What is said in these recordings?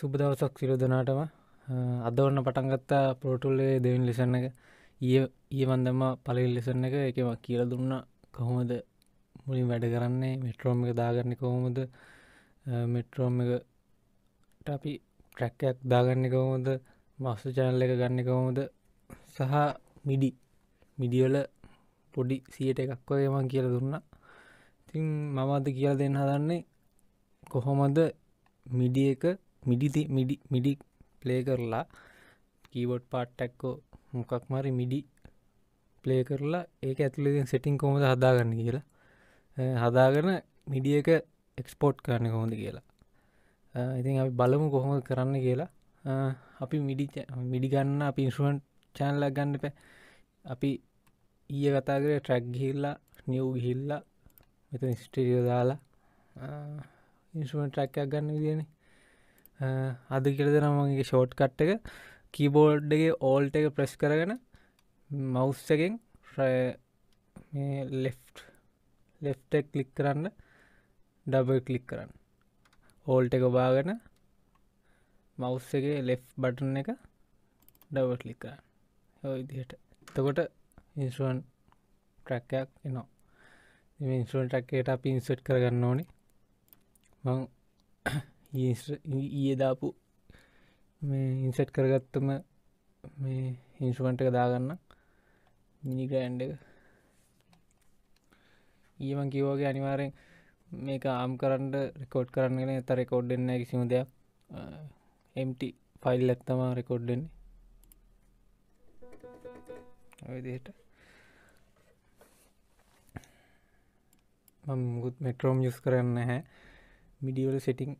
සුබදවසක් සිරදනාටම අදවන්න පටන්ගත්තා පොටුල්ලේ දෙවන් ලෙසන්න එක ඒ ඒවන්දම පලල් ලෙසන්න එක එකම කියල දුන්න කොහොමද මුලින් වැඩ කරන්නේ මෙට්‍රෝම් එක දාගන්න කොහොමද මෙට්‍රෝම් එකට අපි ට්‍රැක්කයක් දාගන්න කොහොමද මස්ස චැනල්ල එක ගන්න කොහොමද සහ මිඩි මිඩියල පොඩි සියට එකක්වගේමන් කියල දුන්න ඉතින් මමද කියල දෙන්න හදන්නේ කොහොමද මිඩිය එක මිඩි මිඩි ප්ලේ කරලා කීවොඩ් පාට්ටැක්කෝ මොකක් මරි මිඩි ප්ලේ කරලා ඒක ඇතුලෙන් සිටිං කොමද හදාගන්න කියලා හදාගන මිඩිය එක එක්ස්පෝට් කරන්න කොහොඳ කියලා ඉතින් අපි බලමු කොහොම කරන්න කියලා අපි මිඩි මිඩි ගන්න අපි ඉන්ස්ුවන් චාන්ල ගන්න පැ අපි ඊය කතාකර ට්‍රැක් ගිහිල්ලා නියව් ගිහිල්ලා මෙත ස්ටිරියෝ දාලා ඉන්ස්ුවන් ට්‍රැක්කයක් ගන්න විදිනේ අද කියලදෙන මගේ ෂෝට් කට් එක කීබෝඩ්ඩගේ ඕල්ට එක ප්‍රෙස් කරගෙන මවස්සකෙන් ලේ ලෙෆ්ට කලික් කරන්න ඩබ කලික් කරන්න ඕල්ට එක බාගෙන මවස් එක ලෙෆ් බටන එක ඩව කලික් කරන්න ඉදිහට එතකොට ඉන්සුවන් ට්‍රැක්කයක් එනවා ඉන්සුවන් ට්‍රැක්කට අප ඉන්සට් කරගන්න ඕනේ මං ඊයදාපු මේ ඉන්සට් කරගත්තම මේ ඉන්ස්ුවන්ට එක දාගන්න මිනිග්‍රන්ඩ එක ඒමන් කිවෝගේ අනිවාරෙන් මේක ආම් කරන්න රෙකෝඩ් කරන්නගෙන එත රෙකෝඩ්ඩන්න කිසිම දෙයක් එම්ට ෆයිල් ඇක්තමා රෙකෝඩ්ඩෙන්නේ විදිහට මමුකුත් මෙට්‍රෝම් යුස් කරන්න හැ මිඩියවල සිටිං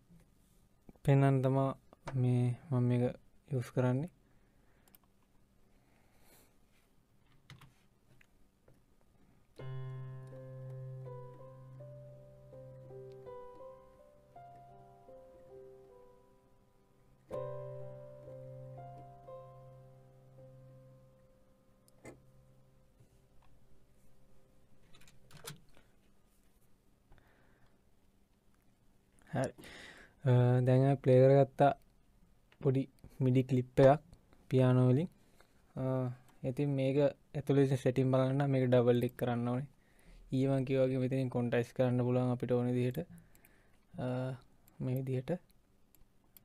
పెన్ అంతమా మీ మమ్మీగా చూసుకురండి All right. දැඟ පලේකරගත්තා පොඩි මිඩි කලිප් එකක් පියානෝලින් ඇති මේක ඇතුළ සැටිම් බලන්න මේක ඩබල්ලික් කරන්න ඕනේ ඒවන් කිවගේ මෙතින් කොන්ටයිස් කරන්න පුලන් අපිට ඕන දිට මේ විදිහට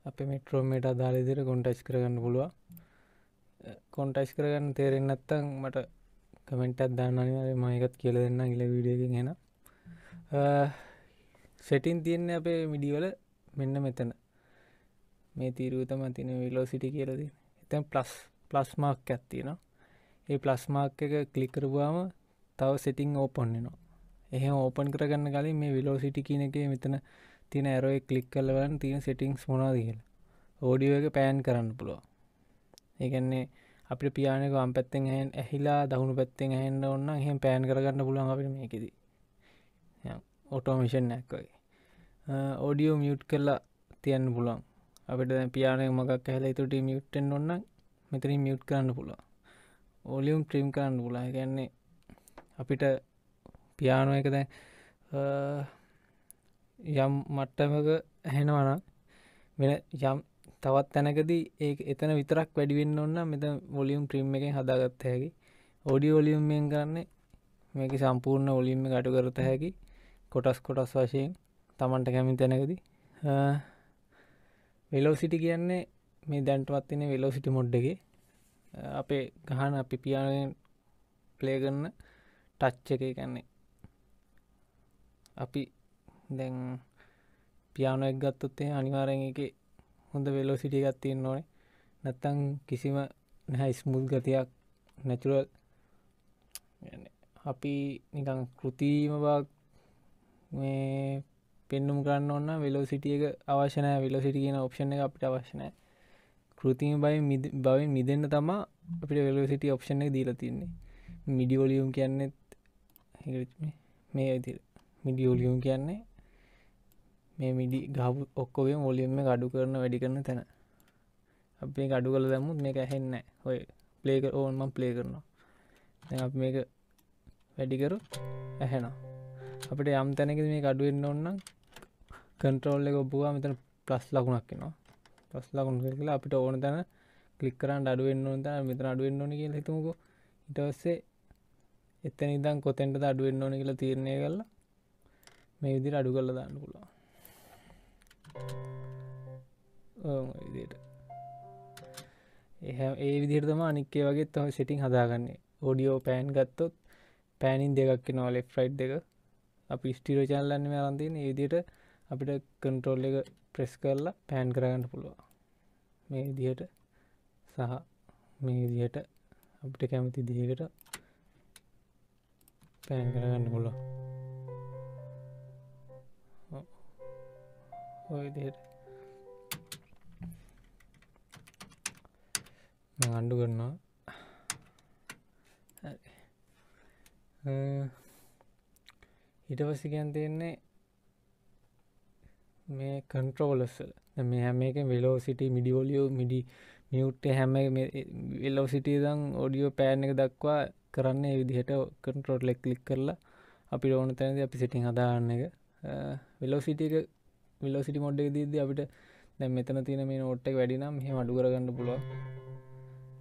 අප මෙට්‍රෝමට අදාල දිර කොන්ටයිස් කරගන්න පුළුව කොන්ටයිස් කරගන්න තේරෙන්න්නත්තං මට කමෙන්ටත් දාන්නනිවර මයකත් කියල දෙන්න ගිල විඩියගෙන් හෙන සෙටින් තියන්න අපේ මිඩිවල මෙන්න මෙතන මේ තීරුවත මතින විලෝසිටි කියලදී එතැන් ප්ලස් ප්ලස්මාක් ඇත්තින ඒ ප්ලස්මාක් එක කලිකරවාම තව සිටිං ඕපන්නෙනවා එහ ඕපන් කරගන්න කලින් මේ විලෝසිටි කියන එක මෙතන තින ඇරෝයි කලික් කලවන් තියෙන සිටිංස් මොනාද කියලා ඕඩියෝ එක පෑන් කරන්න පුළුව ඒගන්නේ අපි පියානක අම් පැත්තෙන් හෙන් ඇහිලා දහුණු පැත්තෙන් හෙන්න ඔන්න හෙම පෑන් කරගන්න පුළුවන් අපි මේකෙදී ඔටෝමිෂන් නැක්වගේ ඕඩියෝ මියුට් කරලා තියන්න පුළන් අපට පියානය මගක් ඇහල තුට මියුට්ටෙන් ඔන්න මෙතරින් මියුට් කරන්න පුළා ඕලියුම් ට්‍රීම් කරන්න පුලා ගැන්නේ අපිට පියානෝ එකද යම් මට්ටමක ඇහෙනවන වෙන යම් තවත් තැනකදී ඒ එතන විතරක් වැඩිවෙන්න ඔන්න මෙත වොලියුම් ට්‍රීම් එකෙන් හදාගත්ත හැකි ඔඩි ඔලියුම්ෙන් කරන්නේ මේක සම්පූර්ණ ඔලිම්ම ගටු කරත හැකි කොටස් කොටස් වශයෙන් තමන්ට කැමින් තැනකදී වෙලෝසිටි කියන්නේ මේ දැන්ටවත්තින වෙලෝසිටි මොඩ්ඩගේ අපේ ගහන අපි පියානෙන් පලේගන්න ටච්ච එක කැන්නේ අපි දැන් පියානො එක් ගත්තොත්තේ අනිවාරෙන් එක හොඳ වෙලෝසිටි ගත්තියෙන් නොනේ නැත්තං කිසිම නැහැ ස්මුද් ගතියක් නැචුරල් අපි නිකං කෘතිීමවක් මේ පෙන්නුම් කරන්න ඔන්න වෙලෝසිටියක අවශ්‍යනය වෙලෝසිටි කියන ඔප්ෂණ එක අපිට අවශ්‍යනය කෘතිම බයි බවින් මිදන්න තමා අපිට වෙලෝසිටි ඔප්ෂණ එක දීලා තින්නේ මිඩියෝලියුම් කියන්නෙත් මේ ඇති මිඩියෝලියුම් කියන්නේ මේ මිඩි ගහපු ඔක්කෝගේ මොලියම්ම ගඩු කරන වැඩි කරන තැන අපේ ගඩු කළ දැමුත් මේක ඇහෙන්න ඔය පලේක ඕන්ම පලේ කරනවා අප මේක වැඩිකරු ඇහෙනවා අපිට යම් තැනක මේ කඩුවෙන්න ඔන්නම් කන්ට්‍රෝල් එක ඔබ්බවා මෙතන ප්ලස් ලකුණක් එනවා පස් ලකුණු කියලා අපිට ඕන තැන කලික් කරන්න අඩුවෙන්න්න තැන මෙතන අඩුවෙන් ඕන කියලා හිතමුක ඉටවස්සේ එතන ඉදම් කොතෙන්ට අඩුවෙන් ඕන කියලා තීරණය කරලා මේ විදිර අඩු කරල දන්න පුලා විදියට එහ ඒ විදිරතම අනික්කේ වගේ තම සිටිං හදාගන්නේ ඔඩියෝ පෑන් ගත්තොත් පෑනින් දෙකක් නොලෙක් ෆ්‍රයි් දෙක අපි ස්ටිරෝචල්ලන්න අරන්තින ඒදියට අපිට කන්ට්‍රෝල් එක ප්‍රෙස් කරලා පෑන් කරගන්න පුළුවන් මේ දිහට සහ මේ දිහට අපිට කැමති දිහකට පෑන් කරගන්න පුළුවන් ඔයදයට අණ්ඩු කරනවා ඊට පස්සිකයන් තියෙන්නේ මේ කන්ට්‍රෝලස්සල මේ හැමක වෙලෝසිටි මිඩියෝලියෝ මිඩි මියුට්ට හැම වෙල්ලෝසිටිය දං ඔඩියෝ පෑන් එක දක්වා කරන්න විදිහට කන්ට්‍රෝට් ලෙක් ලික් කරලා අපි ඕන තැනද අපි සිටිං හදාන්න එක වෙලෝසිටික විලෝසිටි මොඩ්ඩ දීද අපිට දැ මෙතන තින මේ ඔට්ටක් වැඩිනම් හෙම අඩු කරගන්න පුළුව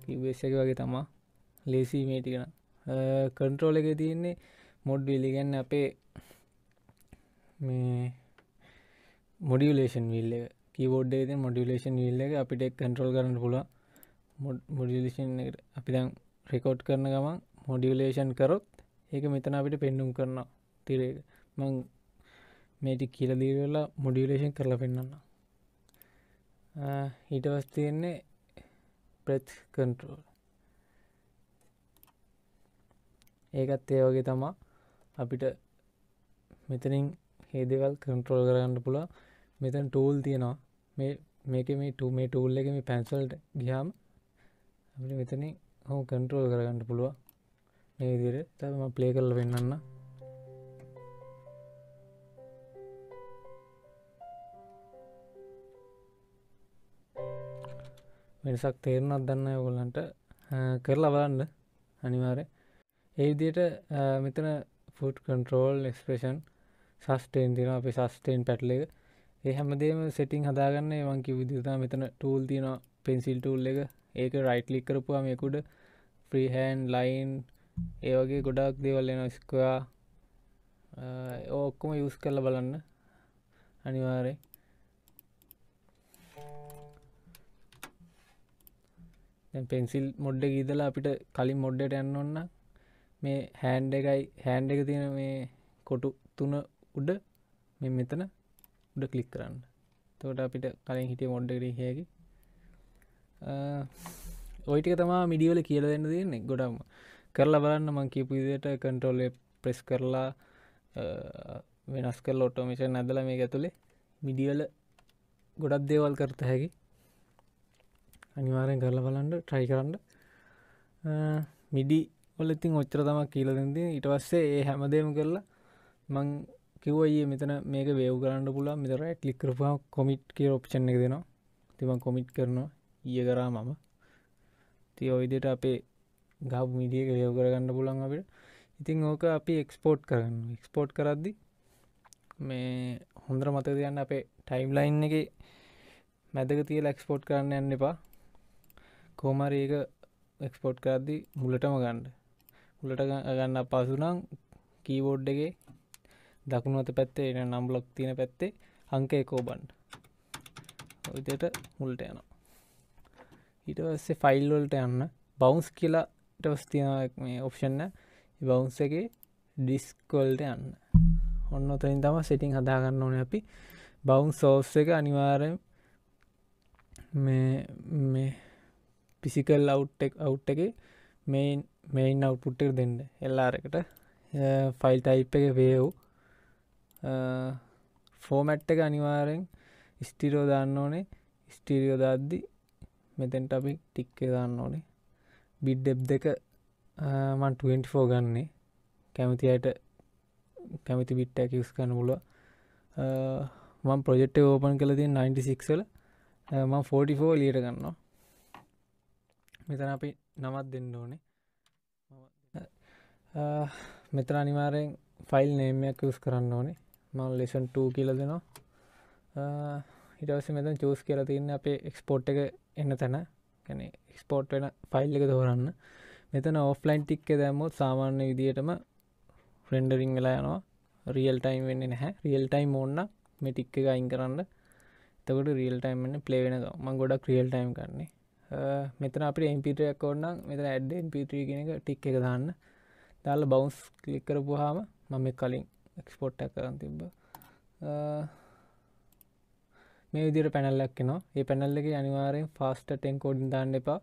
කිවේශක වගේ තමා ලේසි මේටිකෙන කන්ට්‍රෝල එක තියෙන්නේ මොඩ් විලිගන්න අපේ මේ මොඩියලේෂන් විල්ල එක කීවෝඩ්ඩේ මොඩියලේෂන් විල්ල එක අපිට කන්ට්‍රල් කරන්න පුල මොඩිලේෂන් අපි දැන් රෙකෝඩ් කරන ගමන් මොඩියලේෂන් කරොත් ඒක මෙතන අපිට පෙන්නුම් කරනවා තිරේක මං මේටි කියලදීවෙලා මොඩියලේෂන් කරලා පෙන්න්න හිටවස් තියෙන්නේ ප්‍රෙත් කන්ට්‍රෝල් ඒකත් ඒ වගේ තමා අපිට මෙතනින් හේදවල් කන්ට්‍රෝල් කරගන්න පුළුව මෙතන් ටූල් තියෙනවා මේ මේක මේ ටු මේ ටූල් එක මේ පැන්සල්ට ගියාම අපිට මෙතන හෝ කන්ට්‍රෝල් කරගන්න පුළුව මේ විදිහට තම ප්ලේ කරලා වෙන්නන්න වෙනසක් තේරනත් දන්න ඔයගොල්ලන්ට කරලා බලන්න අනිවාරය ඒ විදියට මෙතන ෆුට් කන්ට්‍රෝල් එක්ස්පේෂන් සස්ටේන් තින අපි සස්ටේන් පැටලේ ඒ හැමදේම සෙටිං හදාගන්න මං කිවිදිතා මෙතන ටූල් තියන පෙන්සිල් ටූල් එක ඒක රයිට්ලික් කරපුවා මේකුඩ ෆ්‍රීහන් ලයින් ඒ වගේ ගොඩක් දේවල් එන ස්කයා ඕක්කොම යුස් කරල බලන්න අනිවාරය පෙන්සිල් මොඩ්ඩ ගීදලා අපිට කලින් මොඩ්ඩට යන්න ඔන්න මේ හෑන්ඩ එකයි හෑන්ඩ එක තියෙන මේ කොටු තුන උඩ මෙ මෙතන උඩ කලික් කරන්න තොට අපිට කලින් හිටිය මොඩ්ඩගර හැකි ඔයිටික තමා මිඩියවල කියල දෙන්න දෙන්නේ ගොඩම් කරලා බලන්න මං කීපවිදියට කන්ටෝල්ල ප්‍රෙස් කරලා වෙනස් කල් ඔටෝමිෂන් ඇදල මේ ඇතුළේ මිඩියල ගොඩක් දේවල් කරත හැකි අනිවාරෙන් කරලා බලන්ඩ ට්‍රයි කරන්න මිඩි ඔල ඉතින් ඔච්චර තමක් කියල දෙදී ඉට පස්සේ ඒ හැමදේම කරලා මං කිව්වයේ මෙතන මේක වේව් කරන්න පුලා මෙතර ඇට්ලික් කරපා කොමිට් කිය ඔප්ෂන් එක දෙනවා තිමන් කොමිට් කරනවා ඊය කරා මම තිය ඔයිදට අපේ ගබ් මිඩියක වේව් කරගන්න පුලන් අපට ඉතිං ඕක අපි එක්ස්පෝට් කරන්න එක්ස්පෝට් කරද්දි මේ හොඳර මත දයන්න අපේ ටයිම් ලයින් එක මැදක තිය ලක්ස්පෝට් කරන්න යන්න එපා කෝමර ඒක එක්ස්පෝට් කරද්දි මුලටම ගණ්ඩ මුලට ගන්න පාසුනම් කීවෝඩ් එකේ දකුණු අත පැත්තේ එන නම්බ්ලොක් තියෙන පැත්තේ අංක එකෝබන්් විදියට මුල්ට යනවා ඊටස්සේ ෆයිල්වලට යන්න බවන්ස් කියලා ටස් තියෙන මේ ඔප්ෂන්න බවන්ස එක ඩිස්කොල්ට යන්න ඔන්න තරින් තම සිටිං හදාගන්න ඕන අපි බවන්් සෝස් එක අනිවාරෙන් මේ මේ පිසිකල් අවුට්ටෙක් අවුට් එක මෙයින් මෙයින් අවුපුට්ටක් දෙන්න එල්ලාරකට ෆයිල් ටයිප් එක වේවූ ෆෝමැට් එක අනිවාරෙන් ස්ටිරෝ දාන්න ඕනේ ස්ටිරියෝ දද්දි මෙතෙන්ට අපි ටික්කේ දාන්න ඕනේ බිඩ්ඩෙබ් දෙක මන් 24 ගන්නේ කැමති අයට කැමති බිට්ටක් ස් කන්න පුලුව මං ප්‍රජෙක්් ඕපන් කළ තින් 96ල මං 44 ලියට ගන්නවා මෙතන අපි නමත් දෙන්න ඕනේ මෙතර අනිවාරයෙන් ෆයිල් නේමයක් යස් කරන්න ඕනේ මං ලෙසන් 2 කියල දෙනවා හිටවස මෙතන් චූස් කියලා තියන්න අපේ එක්ස්පෝට් එක එන්න තැන ගැන එක්ස්පෝට් වෙන ෆයිල් එක තෝරන්න මෙතන ඔෆ්ලයින් ටික්ක දැම්මොත් සාමාන්‍ය විදියටම රෙන්ඩරිං වෙලා යනවා රියල් ටයිම් වෙන්න නැහැ රියල් ටයිම් ඕන්න මේ ටික්ක එක අයින් කරන්න එතකට රියල් ටයිම් වන්න ප්ලේ වෙන මං ගොඩක් රියල් ටයිම් කරන්නේ මෙතන අප එම්පිටයක් ඕන්න මෙතන ඇඩ්ඩ එම්පිට්‍රිය කෙනක ටික් එක දාන්න දාල බවන්ස් කලික් කරපුහාම මම කලින් එක්ස්පෝට්ටක් කරන්න තිබ්බ මේ විදිර පැනල්ලක් නවා ඒ පැනල්ල එක අනිවාරෙන් ෆාස්ට ටෙන් කෝඩින් දාන්න එපා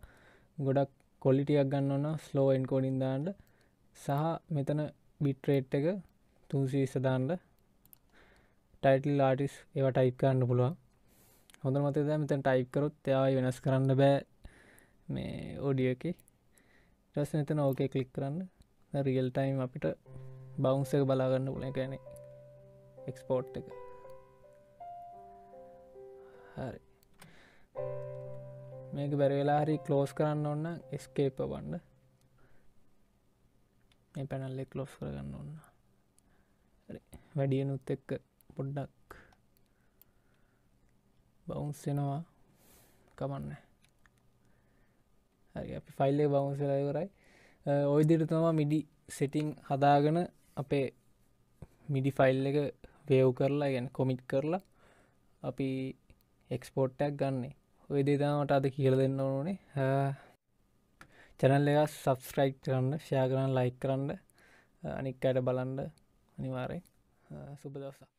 ගොඩක් කොලිටියක් ගන්න ඕන ස්ලෝයින් කෝඩින් දාන්න සහ මෙතන බිට්‍රේට් එක තුන්සීස්සදාන්න ටයිටල් ආටිස් ඒව ටයිප් කරන්න පුළුවන් හොඳ මතද මෙතන් ටයිප් කරොත් යාවයි වෙනස් කරන්න බෑ මේ ඕඩිය එක ටස් මෙතන ඕකේ කලික් කරන්න රියල් ටයිම් අපිට බවුන්ස එක බලාගන්න පුල එකන එක්ස්පෝට් එක හරි මේක බැරවෙලා හරි කලෝස් කරන්න ඔන්න ස්කේප වන්න මේ පැනල්ලෙ කලෝස් කරගන්න ඔන්න වැඩියනුත් එක්ක පොඩ්ඩක් බවුන්සෙනවා කමන්න හරි අපි ෆයිල්ලේ බවුන්සලා ඉවරයි ඔයදිරතම මිඩි සෙටිං හදාගෙන අපේ මිඩි ෆයිල් එක වේව් කරලා ගැන කොමිට් කරලා අපි එක්ස්පෝට්ටක් ගන්නේ ඔය දේදාමට අද කියල දෙන්න ඕනේ චැනල් එක සබස්ක්‍රයි් කරන්න ෂයා කරන්න ලයි කරන්න අනික් අයට බලන්ඩ අනිවාරෙන් සුබදවසා